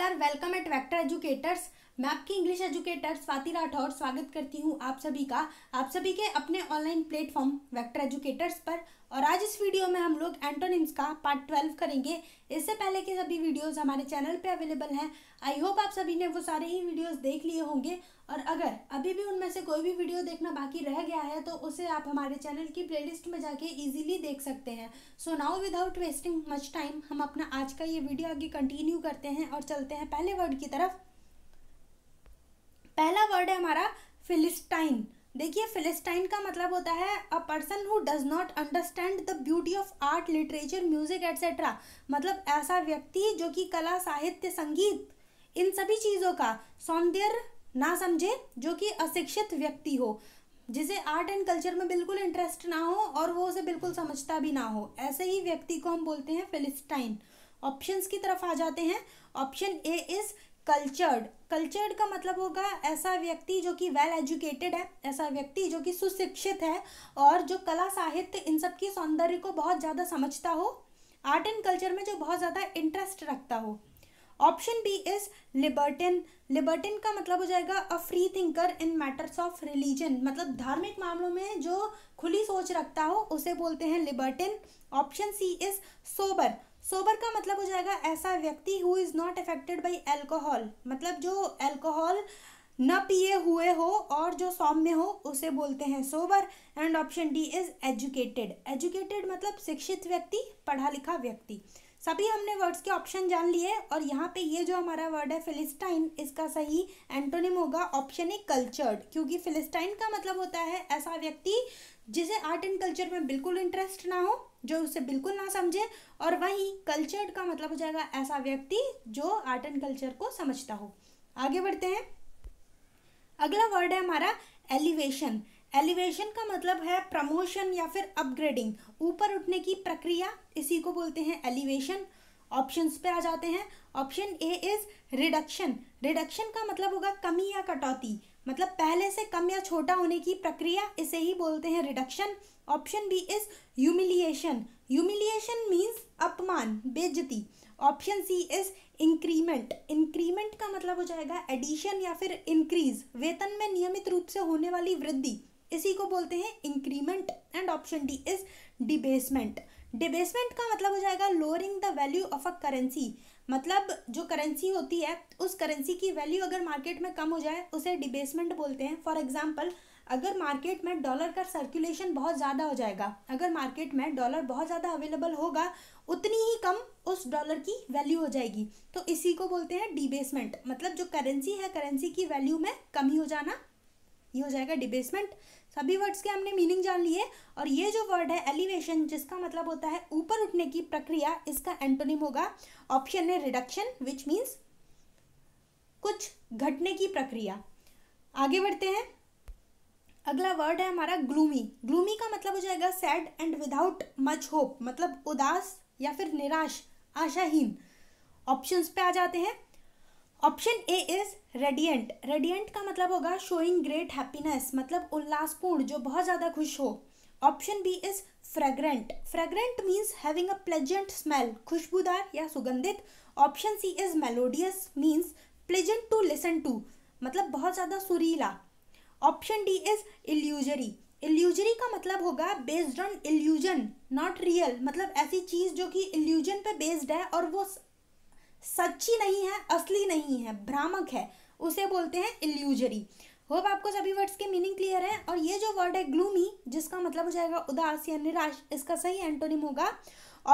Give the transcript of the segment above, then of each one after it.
all are welcome at vector educators मैं आपकी English educator Swati Rathore स्वागत करती हूँ आप सभी का आप सभी के अपने ऑनलाइन प्लेटफॉर्म वेक्टर एजुकेटर्स पर और आज इस वीडियो में हम लोग एंटोनिम्स का पार्ट ट्वेल्व करेंगे इससे पहले के सभी वीडियोस हमारे चैनल पे अवेलेबल हैं आई होप आप सभी ने वो सारे ही वीडियोस देख लिए होंगे और अगर अभी भी उनमें से कोई भी वीडियो देखना बाकी रह गया है तो उसे आप हमारे चैनल की प्लेलिस्ट में जाके इजीली देख सकते हैं so now without wasting much time हम अपना आज का ये वीडियो आगे कंटिन्यू करते हैं और चलते हैं पहले वर्ड की तरफ पहला वर्ड है हमारा फिलिस्टाइन देखिए फिलिस्टाइन का मतलब होता है a person who does not understand the beauty of art literature music etcetera मतलब ऐसा व्यक्ति जो कि कला साहित्य संगीत इन सभी चीज़ों का सौंदर्य ना समझे जो कि अशिक्षित व्यक्ति हो जिसे आर्ट एंड कल्चर में बिल्कुल इंटरेस्ट ना हो और वो उसे बिल्कुल समझता भी ना हो ऐसे ही व्यक्ति को हम बोलते हैं फिलिस्टाइन ऑप्शंस की तरफ आ जाते हैं option A is cultured cultured का मतलब होगा ऐसा व्यक्ति जो कि वेल एजुकेटेड है ऐसा व्यक्ति जो कि सुशिक्षित है और जो कला साहित्य इन सब की सौंदर्य को बहुत ज़्यादा समझता हो आर्ट एंड कल्चर में जो बहुत ज़्यादा इंटरेस्ट रखता हो option B is libertine libertine का मतलब हो जाएगा a free thinker in matters of religion मतलब धार्मिक मामलों में जो खुली सोच रखता हो उसे बोलते हैं libertine option C is sober sober का मतलब हो जाएगा ऐसा व्यक्ति who is not affected by alcohol मतलब जो एल्कोहल न पिए हुए हो और जो सौम्य हो उसे बोलते हैं sober and option D is educated educated मतलब शिक्षित व्यक्ति पढ़ा लिखा व्यक्ति सभी हमने वर्ड्स के ऑप्शन जान लिए और यहाँ पे ये जो हमारा वर्ड है फिलिस्टाइन इसका सही एंटोनिम होगा ऑप्शन ए कल्चर्ड क्योंकि फिलिस्टाइन का मतलब होता है ऐसा व्यक्ति जिसे आर्ट एंड कल्चर में बिल्कुल इंटरेस्ट ना हो जो उसे बिल्कुल ना समझे और वही कल्चर्ड का मतलब हो जाएगा ऐसा व्यक्ति जो आर्ट एंड कल्चर को समझता हो आगे बढ़ते हैं अगला वर्ड है हमारा एलिवेशन एलिवेशन का मतलब है प्रमोशन या फिर अपग्रेडिंग ऊपर उठने की प्रक्रिया इसी को बोलते हैं एलिवेशन ऑप्शंस पे आ जाते हैं option A is reduction reduction का मतलब होगा कमी या कटौती मतलब पहले से कम या छोटा होने की प्रक्रिया इसे ही बोलते हैं reduction option B is humiliation humiliation means अपमान बेजती option C is increment increment का मतलब हो जाएगा एडिशन या फिर इंक्रीज वेतन में नियमित रूप से होने वाली वृद्धि इसी को बोलते हैं increment and option D is debasement debasement का मतलब हो जाएगा lowering the value of a currency मतलब जो करेंसी होती है उस करेंसी की वैल्यू अगर मार्केट में कम हो जाए उसे डिबेसमेंट बोलते हैं फॉर एग्जाम्पल अगर मार्केट में डॉलर का सर्कुलेशन बहुत ज़्यादा हो जाएगा अगर मार्केट में डॉलर बहुत ज़्यादा अवेलेबल होगा उतनी ही कम उस डॉलर की वैल्यू हो जाएगी तो इसी को बोलते हैं डिबेसमेंट मतलब जो करेंसी है करेंसी की वैल्यू में कमी हो जाना ये हो जाएगा डिबेसमेंट सभी वर्ड्स के हमने मीनिंग जान लिए और ये जो वर्ड है एलिवेशन जिसका मतलब होता है ऊपर उठने की प्रक्रिया इसका एंटोनिम होगा ऑप्शन है रिडक्शन विच मीन्स कुछ घटने की प्रक्रिया आगे बढ़ते हैं अगला वर्ड है हमारा ग्लूमी ग्लूमी का मतलब हो जाएगा sad and without much hope मतलब उदास या फिर निराश आशाहीन ऑप्शंस पे आ जाते हैं option A is radiant radiant का मतलब होगा शोइंग ग्रेट हैप्पीनेस मतलब उल्लासपूर्ण जो बहुत ज़्यादा खुश हो option B is fragrant fragrant means having a pleasant smell खुशबूदार या सुगंधित option C is melodious means pleasant to listen to मतलब बहुत ज़्यादा सुरीला option D is illusory illusory का मतलब होगा based on illusion not real मतलब ऐसी चीज़ जो कि इल्यूजन पे बेस्ड है और वो सच्ची नहीं है असली नहीं है भ्रामक है उसे बोलते हैं इल्यूजरी होप आपको सभी वर्ड्स के मीनिंग क्लियर है और ये जो वर्ड है ग्लूमी जिसका मतलब हो जाएगा उदास या निराश इसका सही एंटोनिम होगा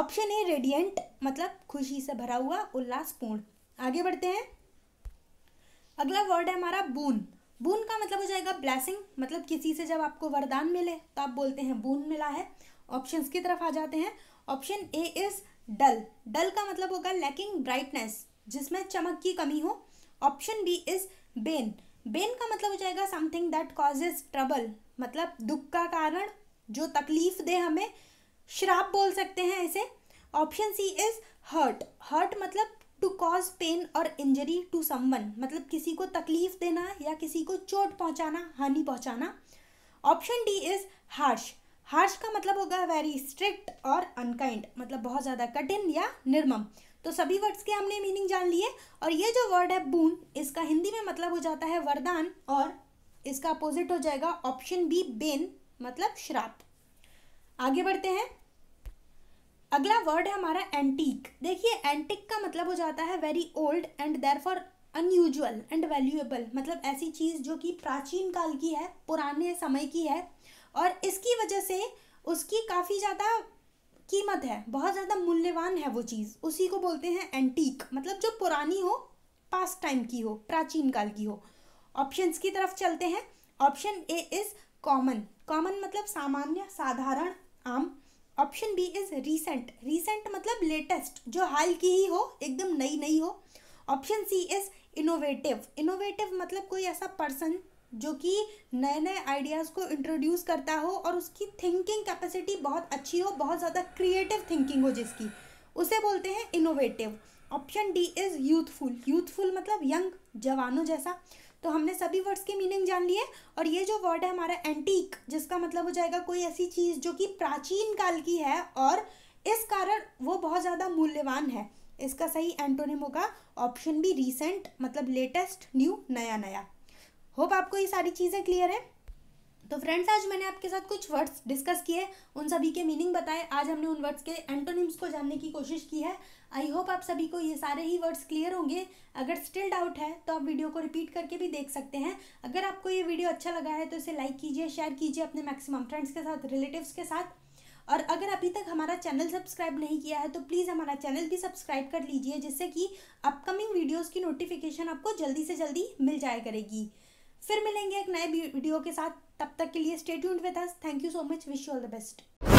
ऑप्शन ए रेडियंट मतलब खुशी से भरा हुआ उल्लासपूर्ण आगे बढ़ते हैं अगला वर्ड है हमारा बून बून का मतलब हो जाएगा ब्लैसिंग मतलब किसी से जब आपको वरदान मिले तो आप बोलते हैं बून मिला है ऑप्शन की तरफ आ जाते हैं ऑप्शन ए इज डल डल का मतलब होगा लैकिंग ब्राइटनेस जिसमें चमक की कमी हो option B is bane bane का मतलब हो जाएगा समथिंग दैट कॉजेज ट्रबल मतलब दुख का कारण जो तकलीफ दे हमें श्राप बोल सकते हैं इसे option C is hurt hurt मतलब टू कॉज पेन और इंजरी टू समवन मतलब किसी को तकलीफ देना या किसी को चोट पहुंचाना हानि पहुंचाना option D is harsh harsh का मतलब होगा वेरी स्ट्रिक्ट और अनकाइंड मतलब बहुत ज़्यादा कठिन या निर्मम तो सभी वर्ड्स के हमने मीनिंग जान लिए और ये जो वर्ड है बून इसका हिंदी में मतलब हो जाता है वरदान और इसका अपोजिट हो जाएगा ऑप्शन बी बेन मतलब श्राप आगे बढ़ते हैं अगला वर्ड है हमारा एंटीक देखिए एंटीक का मतलब हो जाता है very old and therefore unusual and valuable मतलब ऐसी चीज़ जो कि प्राचीन काल की है पुराने समय की है और इसकी वजह से उसकी काफ़ी ज़्यादा कीमत है बहुत ज़्यादा मूल्यवान है वो चीज़ उसी को बोलते हैं एंटीक मतलब जो पुरानी हो पास टाइम की हो प्राचीन काल की हो ऑप्शन की तरफ चलते हैं option A is common common मतलब सामान्य साधारण आम option B is recent recent मतलब लेटेस्ट जो हाल की ही हो एकदम नई नई हो option C is innovative innovative मतलब कोई ऐसा पर्सन जो कि नए नए आइडियाज़ को इंट्रोड्यूस करता हो और उसकी थिंकिंग कैपेसिटी बहुत अच्छी हो बहुत ज़्यादा क्रिएटिव थिंकिंग हो जिसकी उसे बोलते हैं innovative option D is youthful youthful मतलब यंग जवानों जैसा तो हमने सभी वर्ड्स की मीनिंग जान ली है और ये जो वर्ड है हमारा एंटीक जिसका मतलब हो जाएगा कोई ऐसी चीज़ जो कि प्राचीन काल की है और इस कारण वो बहुत ज़्यादा मूल्यवान है इसका सही एंटोनिम होगा ऑप्शन बी रिसेंट मतलब लेटेस्ट न्यू नया नया होप आपको ये सारी चीज़ें क्लियर है तो फ्रेंड्स आज मैंने आपके साथ कुछ वर्ड्स डिस्कस किए उन सभी के मीनिंग बताए आज हमने उन वर्ड्स के एंटोनिम्स को जानने की कोशिश की है आई होप आप सभी को ये सारे ही वर्ड्स क्लियर होंगे अगर स्टिल डाउट है तो आप वीडियो को रिपीट करके भी देख सकते हैं अगर आपको ये वीडियो अच्छा लगा है तो इसे लाइक कीजिए शेयर कीजिए अपने मैक्सिमम फ्रेंड्स के साथ रिलेटिव्स के साथ और अगर अभी तक हमारा चैनल सब्सक्राइब नहीं किया है तो प्लीज़ हमारा चैनल भी सब्सक्राइब कर लीजिए जिससे कि अपकमिंग वीडियोज़ की नोटिफिकेशन आपको जल्दी से जल्दी मिल जाया करेगी फिर मिलेंगे एक नए वीडियो के साथ तब तक के लिए stay with us thank you so much wish you all the best